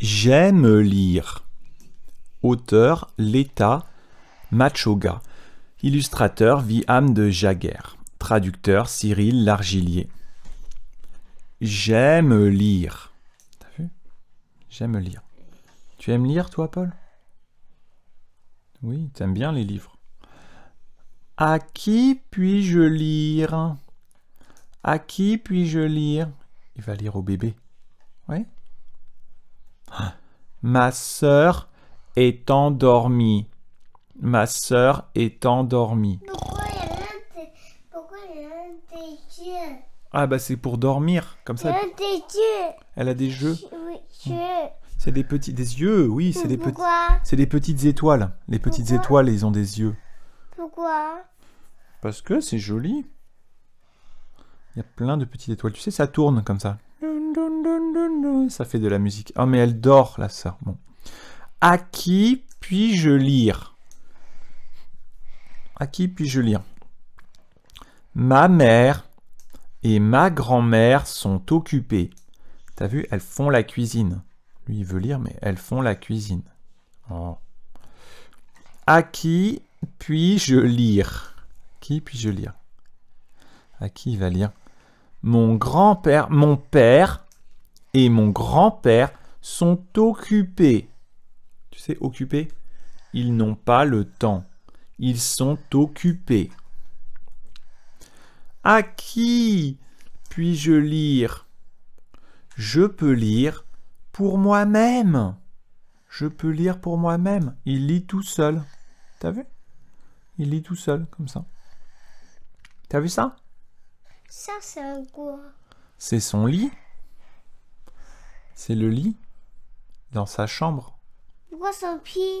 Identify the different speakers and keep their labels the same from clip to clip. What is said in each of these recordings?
Speaker 1: J'aime lire. Auteur L'État Machoga. Illustrateur Viham de Jaguer. Traducteur Cyril Largillier. J'aime lire. T'as vu J'aime lire. Tu aimes lire, toi, Paul Oui, t'aimes bien les livres. À qui puis-je lire À qui puis-je lire Il va lire au bébé. Ouais Ma sœur est endormie. Ma sœur est endormie. Pourquoi il a des yeux Ah bah c'est pour dormir, comme ça. Elle a des yeux. Elle a jeux. c'est des petits, des yeux, oui, c'est des petits, c'est des petites étoiles. Les petites étoiles, ils ont des yeux. Pourquoi Parce que c'est joli. Il y a plein de petites étoiles. Tu sais, ça tourne comme ça. Ça fait de la musique. Oh, mais elle dort, la sœur. Bon. À qui puis-je lire À qui puis-je lire Ma mère et ma grand-mère sont occupées. T'as vu, elles font la cuisine. Lui, il veut lire, mais elles font la cuisine. Oh. À qui puis-je lire Qui puis-je lire À qui va lire Mon grand-père, mon père et mon grand-père sont occupés. Tu sais, occupés Ils n'ont pas le temps. Ils sont occupés. À qui puis-je lire Je peux lire pour moi-même. Je peux lire pour moi-même. Il lit tout seul. T'as vu Il lit tout seul, comme ça. T'as vu ça Ça, c'est quoi C'est son lit. C'est le lit dans sa chambre. Pourquoi son pied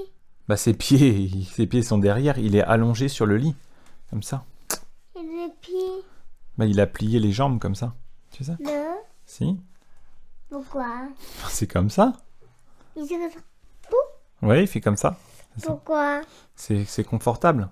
Speaker 1: Bah ses pieds, ses pieds sont derrière, il est allongé sur le lit, comme ça. Et les pieds Bah il a plié les jambes comme ça, tu sais Non. Si Pourquoi C'est comme ça. Il se... Oui, il fait comme ça. Pourquoi C'est confortable.